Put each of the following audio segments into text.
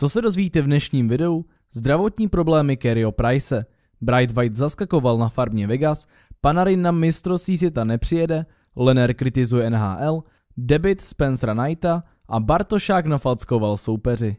Co se dozvíte v dnešním videu? Zdravotní problémy Kerryho Price. Bright White zaskakoval na farmě Vegas, Panarin na mistrovství světa nepřijede, Lenner kritizuje NHL, debit Spencera Knighta a Bartošák nafackoval soupeři.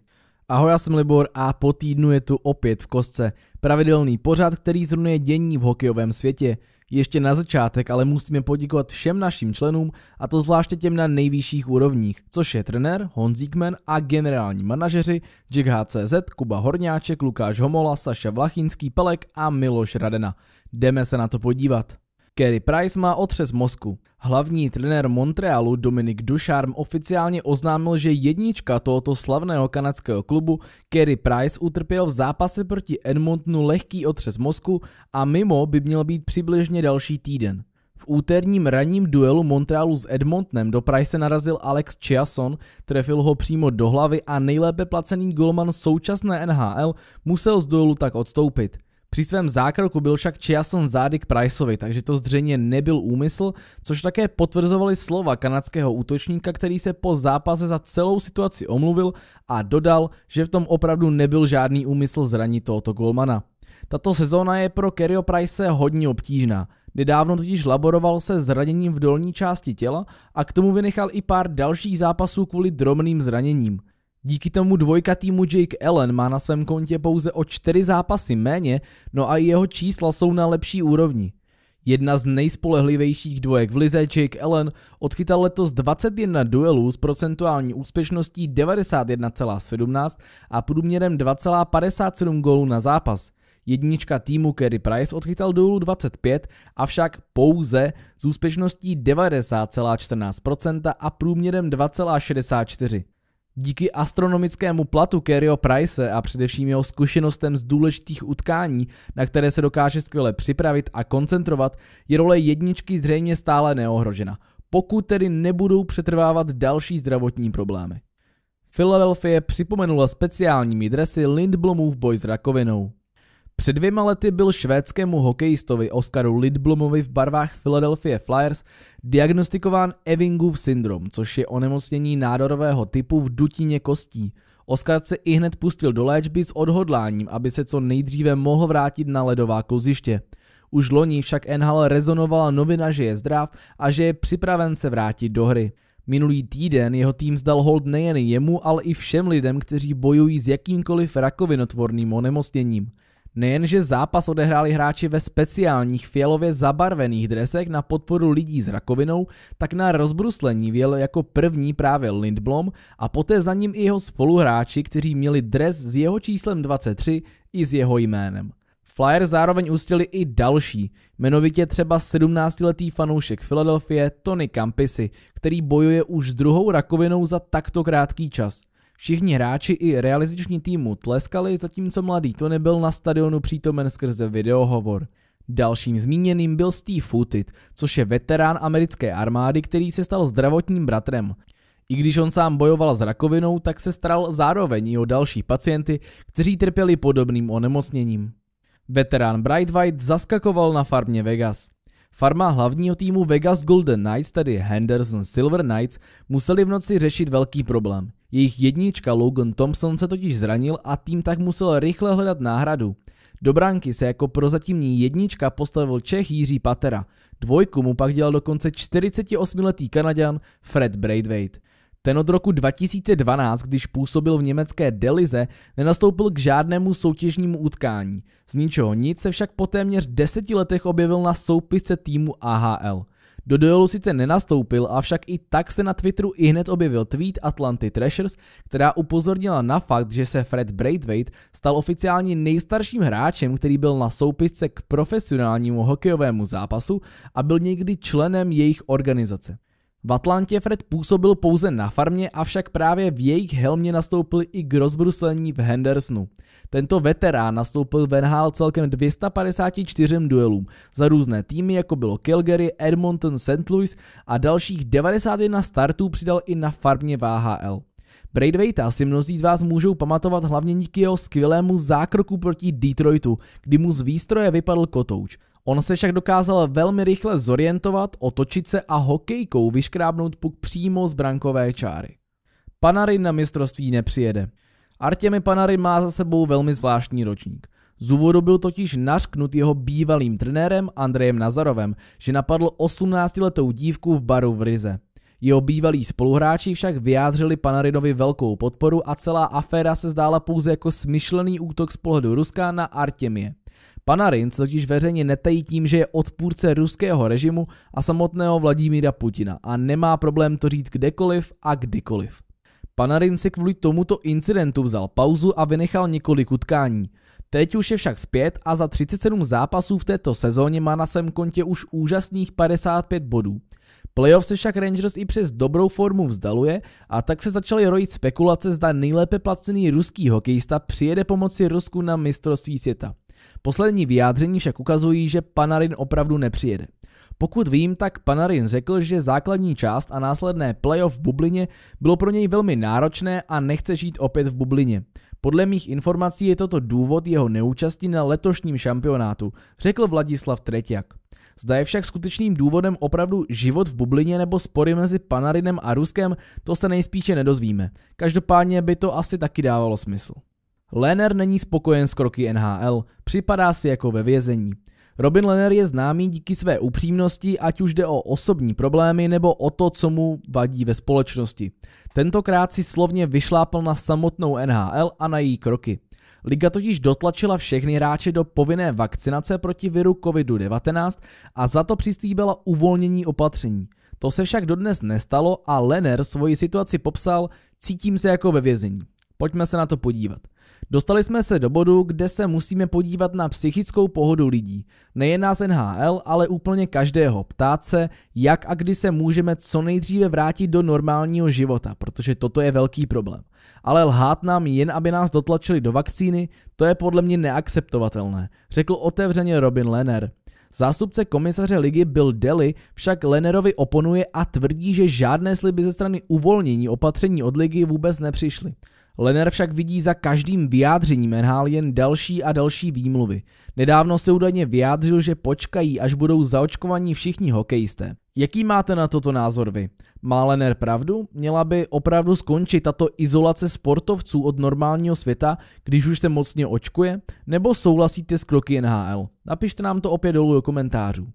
Ahoj, já jsem Libor a po týdnu je tu opět v kostce. Pravidelný pořad, který zhrnuje dění v hokejovém světě. Ještě na začátek ale musíme poděkovat všem našim členům a to zvláště těm na nejvyšších úrovních, což je trenér Honzíkmen a generální manažeři Jack HCZ, Kuba Horňáček, Lukáš Homola, Saša Vlachinský, Pelek a Miloš Radena. Jdeme se na to podívat. Carey Price má otřes mozku. Hlavní trenér Montrealu Dominik Ducharme oficiálně oznámil, že jednička tohoto slavného kanadského klubu Kerry Price utrpěl v zápase proti Edmontonu lehký otřes mozku a mimo by měl být přibližně další týden. V úterním ranním duelu Montrealu s Edmontonem do Price narazil Alex Chiasson, trefil ho přímo do hlavy a nejlépe placený golman současné NHL musel z duelu tak odstoupit. Při svém zákroku byl však Chiasson zády k Priceovi, takže to zřejmě nebyl úmysl, což také potvrzovali slova kanadského útočníka, který se po zápase za celou situaci omluvil a dodal, že v tom opravdu nebyl žádný úmysl zranit tohoto golmana. Tato sezóna je pro Kerryho Price hodně obtížná. Nedávno totiž laboroval se zraněním v dolní části těla a k tomu vynechal i pár dalších zápasů kvůli drobným zraněním. Díky tomu dvojka týmu Jake Allen má na svém kontě pouze o čtyři zápasy méně, no a i jeho čísla jsou na lepší úrovni. Jedna z nejspolehlivějších dvojek v lize Jake Allen odchytal letos 21 duelů s procentuální úspěšností 91,17 a průměrem 2,57 gólů na zápas. Jednička týmu Kerry Price odchytal duelů 25, avšak pouze s úspěšností 90,14% a průměrem 2,64. Díky astronomickému platu Kerryho Price a především jeho zkušenostem z důležitých utkání, na které se dokáže skvěle připravit a koncentrovat, je role jedničky zřejmě stále neohrožena, pokud tedy nebudou přetrvávat další zdravotní problémy. Philadelphia připomenula speciálními dresy Lindblomův boj s rakovinou. Před dvěma lety byl švédskému hokejistovi Oskaru Lidblomovi v barvách Philadelphia Flyers diagnostikován Evingův syndrom, což je onemocnění nádorového typu v dutině kostí. Oskar se i hned pustil do léčby s odhodláním, aby se co nejdříve mohl vrátit na ledová kluziště. Už loni však NHL rezonovala novina, že je zdrav a že je připraven se vrátit do hry. Minulý týden jeho tým zdal hold nejen jemu, ale i všem lidem, kteří bojují s jakýmkoliv rakovinotvorným onemocněním. Nejenže zápas odehráli hráči ve speciálních fialově zabarvených dresech na podporu lidí s rakovinou, tak na rozbruslení věl jako první právě Lindblom a poté za ním i jeho spoluhráči, kteří měli dres s jeho číslem 23 i s jeho jménem. Flyer zároveň ustili i další, jmenovitě třeba 17-letý fanoušek Filadelfie Tony Campisi, který bojuje už s druhou rakovinou za takto krátký čas. Všichni hráči i realizační týmu tleskali, zatímco mladý To nebyl na stadionu přítomen skrze videohovor. Dalším zmíněným byl Steve Footit, což je veterán americké armády, který se stal zdravotním bratrem. I když on sám bojoval s rakovinou, tak se staral zároveň i o další pacienty, kteří trpěli podobným onemocněním. Veterán Bright White zaskakoval na farmě Vegas. Farma hlavního týmu Vegas Golden Knights, tedy Henderson Silver Knights, museli v noci řešit velký problém. Jejich jednička Logan Thompson se totiž zranil a tým tak musel rychle hledat náhradu. Do bránky se jako prozatímní jednička postavil Čech Jiří Patera. Dvojku mu pak dělal dokonce 48-letý Kanaďan Fred Braidwaite. Ten od roku 2012, když působil v německé Delize, nenastoupil k žádnému soutěžnímu utkání. Z ničeho nic se však po téměř deseti letech objevil na soupisce týmu AHL. Do duelu sice nenastoupil, avšak i tak se na Twitteru i hned objevil tweet Atlanty Treasures, která upozornila na fakt, že se Fred Braithwaite stal oficiálně nejstarším hráčem, který byl na soupisce k profesionálnímu hokejovému zápasu a byl někdy členem jejich organizace. V Atlantě Fred působil pouze na farmě, avšak právě v jejich helmě nastoupil i k rozbruslení v Hendersonu. Tento veterán nastoupil v NHL celkem 254 duelům za různé týmy, jako bylo Calgary, Edmonton, St. Louis a dalších 91 startů přidal i na farmě VHL. Braithwaita si mnozí z vás můžou pamatovat hlavně díky jeho skvělému zákroku proti Detroitu, kdy mu z výstroje vypadl kotouč. On se však dokázal velmi rychle zorientovat, otočit se a hokejkou vyškrábnout puk přímo z brankové čáry. Panarin na mistrovství nepřijede. Artemi Panarin má za sebou velmi zvláštní ročník. Z úvodu byl totiž nařknut jeho bývalým trenérem Andrejem Nazarovem, že napadl 18-letou dívku v baru v Rize. Jeho bývalí spoluhráči však vyjádřili Panarinovi velkou podporu a celá aféra se zdála pouze jako smyšlený útok z pohledu Ruska na Artemie. Panarin se totiž veřejně netají tím, že je odpůrce ruského režimu a samotného Vladimíra Putina a nemá problém to říct kdekoliv a kdykoliv. Panarin si kvůli tomuto incidentu vzal pauzu a vynechal několik utkání. Teď už je však zpět a za 37 zápasů v této sezóně má na svém kontě už úžasných 55 bodů. Playoff se však Rangers i přes dobrou formu vzdaluje a tak se začaly rojit spekulace, zda nejlépe placený ruský hokejista přijede pomoci Rusku na mistrovství světa. Poslední vyjádření však ukazují, že Panarin opravdu nepřijede. Pokud vím, tak Panarin řekl, že základní část a následné playoff v bublině bylo pro něj velmi náročné a nechce žít opět v bublině. Podle mých informací je toto důvod jeho neúčasti na letošním šampionátu, řekl Vladislav Tretiak. Zda je však skutečným důvodem opravdu život v bublině nebo spory mezi Panarinem a Ruskem, to se nejspíše nedozvíme. Každopádně by to asi taky dávalo smysl. Lenner není spokojen s kroky NHL, připadá si jako ve vězení. Robin Lenner je známý díky své upřímnosti, ať už jde o osobní problémy nebo o to, co mu vadí ve společnosti. Tentokrát si slovně vyšlápl na samotnou NHL a na její kroky. Liga totiž dotlačila všechny hráče do povinné vakcinace proti viru COVID-19 a za to přistýbila uvolnění opatření. To se však dodnes nestalo a Lenner svoji situaci popsal, cítím se jako ve vězení. Pojďme se na to podívat. Dostali jsme se do bodu, kde se musíme podívat na psychickou pohodu lidí. Nejen nás NHL, ale úplně každého. Ptát se, jak a kdy se můžeme co nejdříve vrátit do normálního života, protože toto je velký problém. Ale lhát nám jen, aby nás dotlačili do vakcíny, to je podle mě neakceptovatelné, řekl otevřeně Robin Lenner. Zástupce komisaře ligy Bill Deli však Lennerovi oponuje a tvrdí, že žádné sliby ze strany uvolnění opatření od ligy vůbec nepřišly. Lenner však vidí za každým vyjádřením NHL jen další a další výmluvy. Nedávno se údajně vyjádřil, že počkají, až budou zaočkovaní všichni hokejisté. Jaký máte na toto názor vy? Má Lenner pravdu? Měla by opravdu skončit tato izolace sportovců od normálního světa, když už se mocně očkuje? Nebo souhlasíte s kroky NHL? Napište nám to opět dolů do komentářů.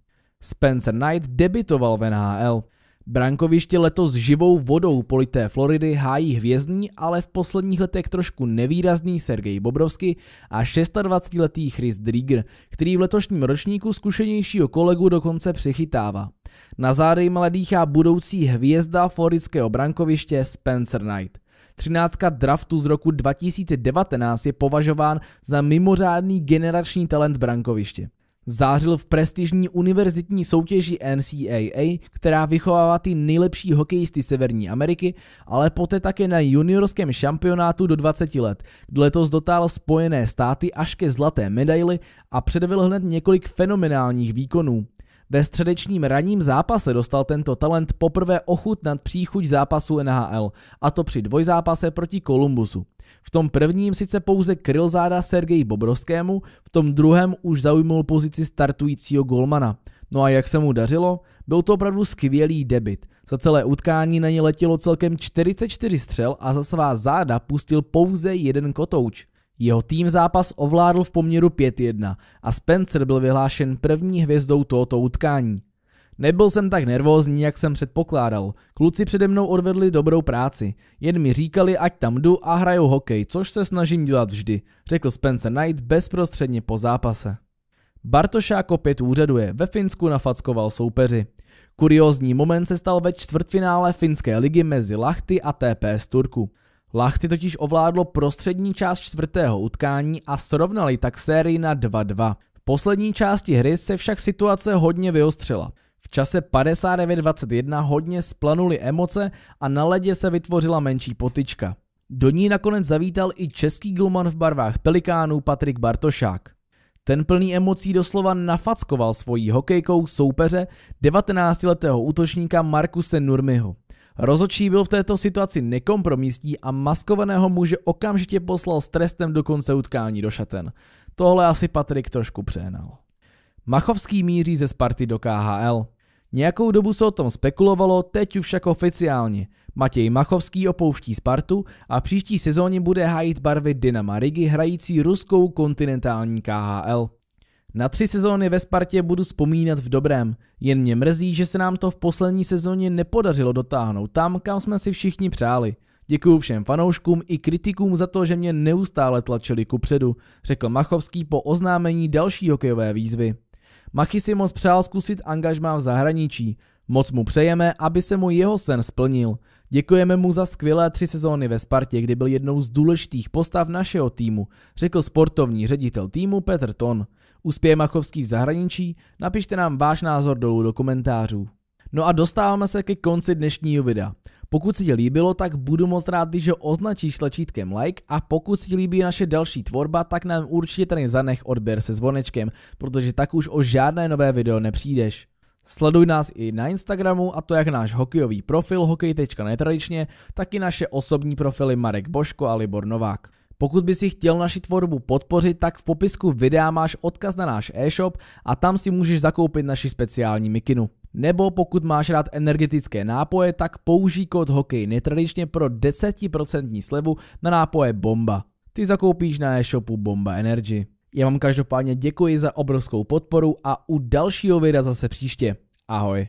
Spencer Knight debitoval v NHL. Brankoviště letos živou vodou polité Floridy hájí hvězdní, ale v posledních letech trošku nevýrazný Sergej Bobrovsky a 26-letý Chris Drieger, který v letošním ročníku zkušenějšího kolegu dokonce přichytává. Na zády ale dýchá budoucí hvězda Floridského brankoviště Spencer Knight. 13. draftu z roku 2019 je považován za mimořádný generační talent brankoviště. Zářil v prestižní univerzitní soutěži NCAA, která vychovává ty nejlepší hokejisty Severní Ameriky, ale poté také na juniorském šampionátu do 20 let, kde letos dotál Spojené státy až ke zlaté medaili a předvedl hned několik fenomenálních výkonů. Ve středečním ranním zápase dostal tento talent poprvé ochutnat příchuť zápasu NHL, a to při dvojzápase proti Kolumbusu. V tom prvním sice pouze kryl záda Sergeji Bobrovskému, v tom druhém už zaujmul pozici startujícího golmana. No a jak se mu dařilo? Byl to opravdu skvělý debit. Za celé utkání na ně letělo celkem 44 střel a za svá záda pustil pouze jeden kotouč. Jeho tým zápas ovládl v poměru 5-1 a Spencer byl vyhlášen první hvězdou tohoto utkání. Nebyl jsem tak nervózní, jak jsem předpokládal. Kluci přede mnou odvedli dobrou práci. Jen mi říkali, ať tam jdu a hraju hokej, což se snažím dělat vždy, řekl Spencer Knight bezprostředně po zápase. Bartošák opět úřaduje, ve Finsku nafackoval soupeři. Kuriózní moment se stal ve čtvrtfinále finské ligy mezi Lachty a TPS Turku. Lachty totiž ovládlo prostřední část čtvrtého utkání a srovnali tak sérii na 2-2. V poslední části hry se však situace hodně vyostřila. V čase 59.21 hodně splanuly emoce a na ledě se vytvořila menší potička. Do ní nakonec zavítal i český gulman v barvách Pelikánů Patrik Bartošák. Ten plný emocí doslova nafackoval svojí hokejkou soupeře 19-letého útočníka Markuse Nurmiho. Rozočí byl v této situaci nekompromisní a maskovaného muže okamžitě poslal s trestem do konce utkání do šaten. Tohle asi Patrik trošku přehnal. Machovský míří ze Sparty do KHL. Nějakou dobu se o tom spekulovalo, teď už však oficiálně. Matěj Machovský opouští Spartu a příští sezóně bude hájit barvy Dynama Rigi hrající ruskou kontinentální KHL. Na tři sezóny ve Spartě budu vzpomínat v dobrém. Jen mě mrzí, že se nám to v poslední sezóně nepodařilo dotáhnout tam, kam jsme si všichni přáli. Děkuju všem fanouškům i kritikům za to, že mě neustále tlačili kupředu, řekl Machovský po oznámení další hokejové výzvy. Machy si moc přál zkusit angažmá v zahraničí. Moc mu přejeme, aby se mu jeho sen splnil. Děkujeme mu za skvělé tři sezóny ve Spartě, kdy byl jednou z důležitých postav našeho týmu, řekl sportovní ředitel týmu Petr Ton. Uspěje Machovský v zahraničí? Napište nám váš názor dolů do komentářů. No a dostáváme se ke konci dnešního videa. Pokud si ti líbilo, tak budu moc rád, když ho označíš tlačítkem like a pokud si ti líbí naše další tvorba, tak nám určitě tady zanech odběr se zvonečkem, protože tak už o žádné nové video nepřijdeš. Sleduj nás i na Instagramu a to jak náš hokejový profil hokej.netradičně, tak i naše osobní profily Marek Boško a Libor Novák. Pokud by si chtěl naši tvorbu podpořit, tak v popisku videa máš odkaz na náš e-shop a tam si můžeš zakoupit naši speciální mikinu. Nebo pokud máš rád energetické nápoje, tak použij kód HOKEJ netradičně pro 10% slevu na nápoje Bomba. Ty zakoupíš na e-shopu Bomba Energy. Já vám každopádně děkuji za obrovskou podporu a u dalšího videa zase příště. Ahoj.